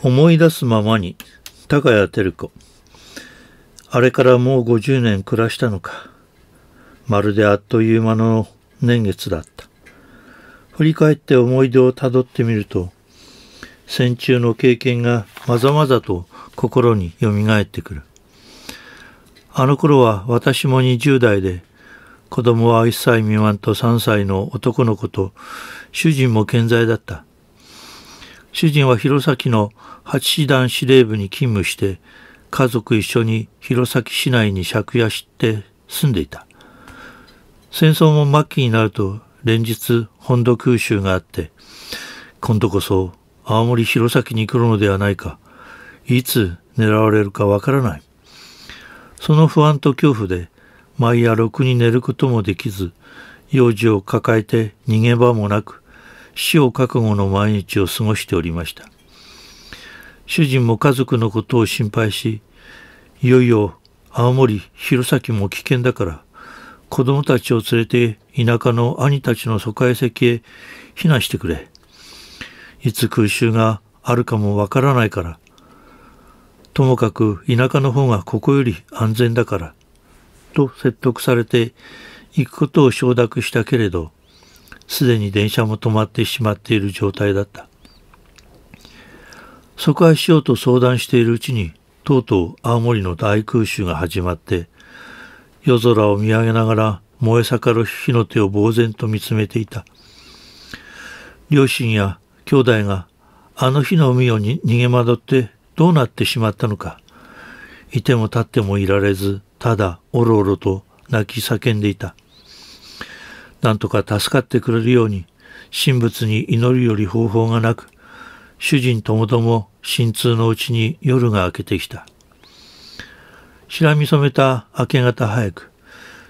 思い出すままに高谷照子あれからもう50年暮らしたのかまるであっという間の年月だった振り返って思い出をたどってみると戦中の経験がまざまざと心によみがえってくるあの頃は私も20代で子供は1歳未満と3歳の男の子と主人も健在だった主人は弘前の八師団司令部に勤務して、家族一緒に弘前市内に借家して住んでいた。戦争も末期になると連日本土空襲があって、今度こそ青森弘前に来るのではないか、いつ狙われるかわからない。その不安と恐怖で、毎夜ろくに寝ることもできず、幼児を抱えて逃げ場もなく、死を覚悟の毎日を過ごしておりました。主人も家族のことを心配し、いよいよ青森、弘前も危険だから、子供たちを連れて田舎の兄たちの疎開先へ避難してくれ。いつ空襲があるかもわからないから、ともかく田舎の方がここより安全だから、と説得されて行くことを承諾したけれど、すでに電車も止まってしまっている状態だった疎開しようと相談しているうちにとうとう青森の大空襲が始まって夜空を見上げながら燃え盛る火の手を呆然と見つめていた両親や兄弟があの日の海を逃げ惑ってどうなってしまったのかいても立ってもいられずただおろおろと泣き叫んでいた何とか助かってくれるように、神仏に祈るより方法がなく、主人ともども心痛のうちに夜が明けてきた。白み染めた明け方早く、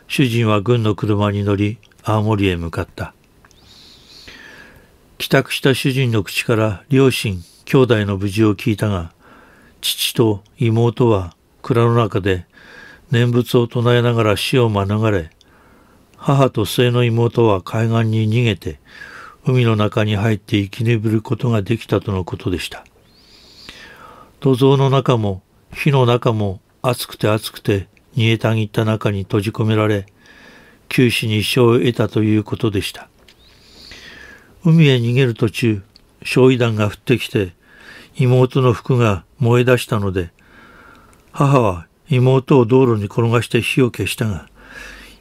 主人は軍の車に乗り、青森へ向かった。帰宅した主人の口から両親、兄弟の無事を聞いたが、父と妹は蔵の中で念仏を唱えながら死を免れ、母と末の妹は海岸に逃げて、海の中に入って生きびることができたとのことでした。土蔵の中も火の中も暑くて暑くて煮えたぎった中に閉じ込められ、九死に一生を得たということでした。海へ逃げる途中、焼夷弾が降ってきて、妹の服が燃え出したので、母は妹を道路に転がして火を消したが、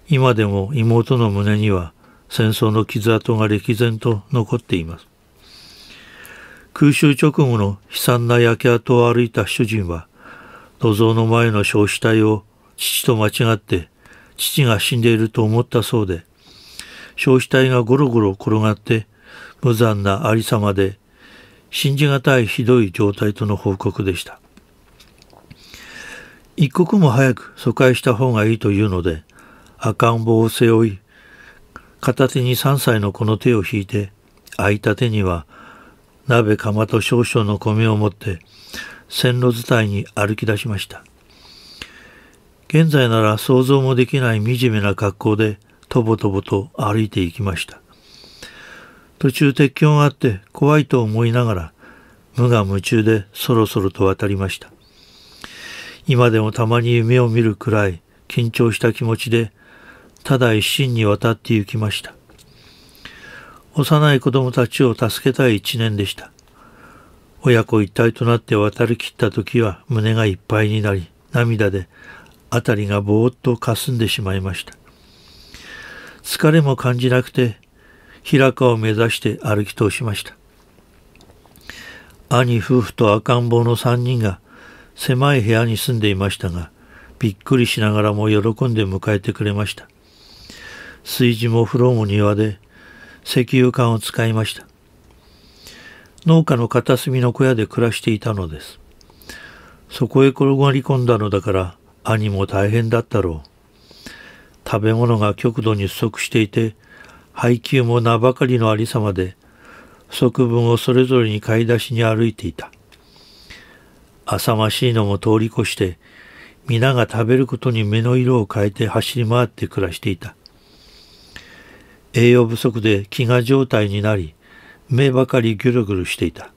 今でも妹の胸には戦争の傷跡が歴然と残っています。空襲直後の悲惨な焼け跡を歩いた主人は、土蔵の前の焼死体を父と間違って父が死んでいると思ったそうで、焼死体がゴロゴロ転がって無残なありさまで、信じがたいひどい状態との報告でした。一刻も早く疎開した方がいいというので、赤ん坊を背負い、片手に3歳の子の手を引いて、空いた手には鍋釜と少々の米を持って線路伝いに歩き出しました現在なら想像もできない惨めな格好でとぼとぼと歩いていきました途中鉄橋があって怖いと思いながら無我夢中でそろそろと渡りました今でもたまに夢を見るくらい緊張した気持ちでただ一心に渡って行きました。幼い子供たちを助けたい一年でした。親子一体となって渡りきった時は胸がいっぱいになり、涙で辺りがぼーっと霞んでしまいました。疲れも感じなくて、平川を目指して歩き通しました。兄夫婦と赤ん坊の三人が狭い部屋に住んでいましたが、びっくりしながらも喜んで迎えてくれました。炊事も風呂も庭で石油管を使いました農家の片隅の小屋で暮らしていたのですそこへ転がり込んだのだから兄も大変だったろう食べ物が極度に不足していて配給も名ばかりのありさまで不足分をそれぞれに買い出しに歩いていた浅ましいのも通り越して皆が食べることに目の色を変えて走り回って暮らしていた栄養不足で飢餓状態になり目ばかりギュルギュルしていた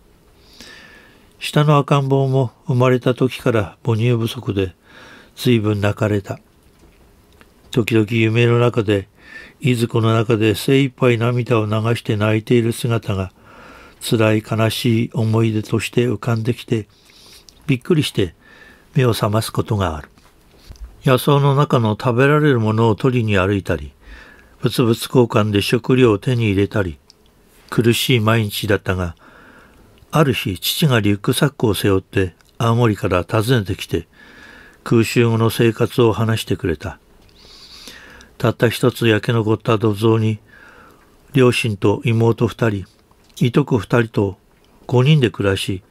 下の赤ん坊も生まれた時から母乳不足で随分泣かれた時々夢の中でいずこの中で精一杯涙を流して泣いている姿が辛い悲しい思い出として浮かんできてびっくりして目を覚ますことがある野草の中の食べられるものを取りに歩いたり物々交換で食料を手に入れたり、苦しい毎日だったが、ある日父がリュックサックを背負って青森から訪ねてきて、空襲後の生活を話してくれた。たった一つ焼け残った土蔵に、両親と妹二人、いとこ二人と五人で暮らし、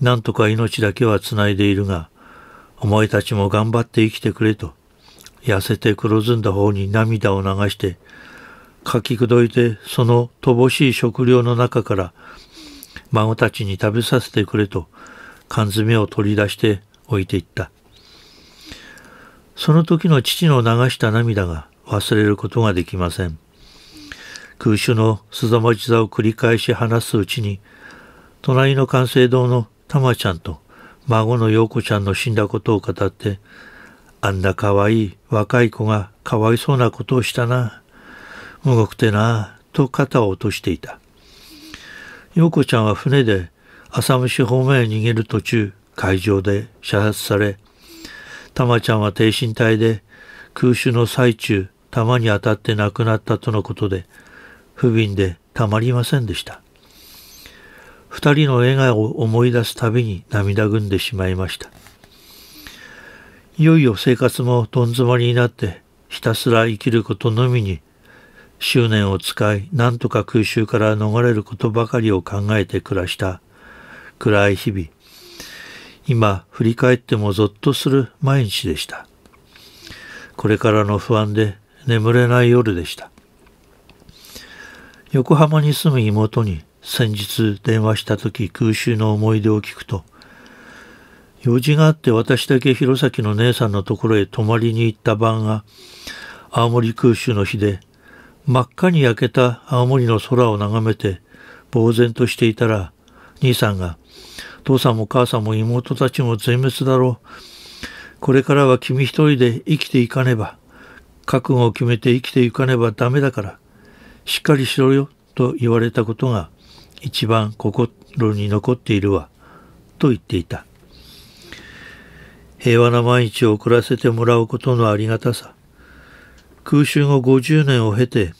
なんとか命だけはつないでいるが、お前たちも頑張って生きてくれと、痩せて黒ずんだ方に涙を流して、かきくどいてその乏しい食料の中から孫たちに食べさせてくれと缶詰を取り出して置いていった。その時の父の流した涙が忘れることができません。空襲のすざまじ座を繰り返し話すうちに、隣の完成堂のたまちゃんと孫の陽子ちゃんの死んだことを語って、あんな可愛い若い子がかわいそうなことをしたな。むくてな、と肩を落としていた。陽子ちゃんは船で浅虫方面へ逃げる途中、海上で射殺され、たまちゃんは低身体で空襲の最中、玉に当たって亡くなったとのことで、不憫でたまりませんでした。二人の笑顔を思い出すたびに涙ぐんでしまいました。いよいよ生活もどん詰まりになってひたすら生きることのみに執念を使いなんとか空襲から逃れることばかりを考えて暮らした暗い日々今振り返ってもぞっとする毎日でしたこれからの不安で眠れない夜でした横浜に住む妹に先日電話した時空襲の思い出を聞くと「用事があって私だけ弘前の姉さんのところへ泊まりに行った晩が青森空襲の日で真っ赤に焼けた青森の空を眺めて呆然としていたら兄さんが「父さんも母さんも妹たちも全滅だろう」これからは君一人で生きていかねば覚悟を決めて生きていかねばダメだからしっかりしろよと言われたことが一番心に残っているわと言っていた。平和な毎日を送らせてもらうことのありがたさ空襲後50年を経て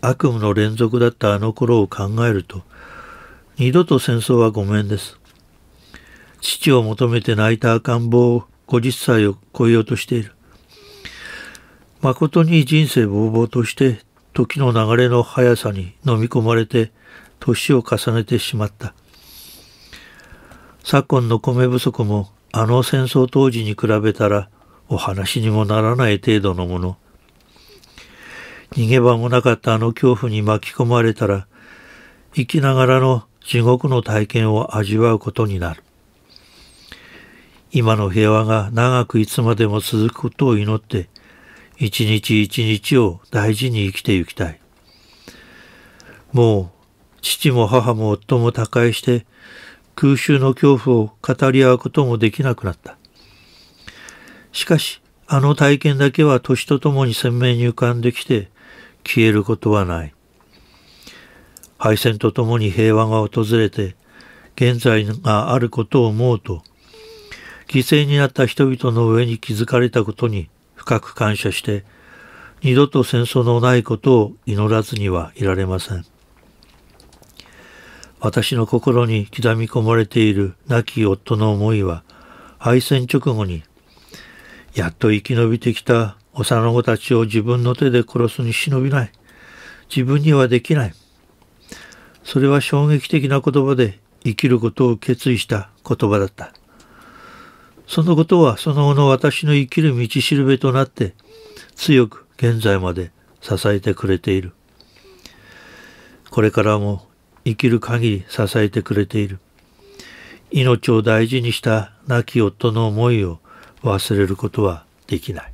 悪夢の連続だったあの頃を考えると二度と戦争はごめんです父を求めて泣いた赤ん坊を50歳を超えようとしている誠に人生ぼうぼうとして時の流れの速さに飲み込まれて年を重ねてしまった昨今の米不足もあの戦争当時に比べたらお話にもならない程度のもの逃げ場もなかったあの恐怖に巻き込まれたら生きながらの地獄の体験を味わうことになる今の平和が長くいつまでも続くことを祈って一日一日を大事に生きてゆきたいもう父も母も夫も他界して空襲の恐怖を語り合うこともできなくなった。しかし、あの体験だけは年とともに鮮明に浮かんできて、消えることはない。敗戦とともに平和が訪れて、現在があることを思うと、犠牲になった人々の上に気づかれたことに深く感謝して、二度と戦争のないことを祈らずにはいられません。私の心に刻み込まれている亡き夫の思いは、敗戦直後に、やっと生き延びてきた幼子たちを自分の手で殺すに忍びない。自分にはできない。それは衝撃的な言葉で生きることを決意した言葉だった。そのことはその後の私の生きる道しるべとなって強く現在まで支えてくれている。これからも生きる限り支えてくれている。命を大事にした亡き夫の思いを忘れることはできない。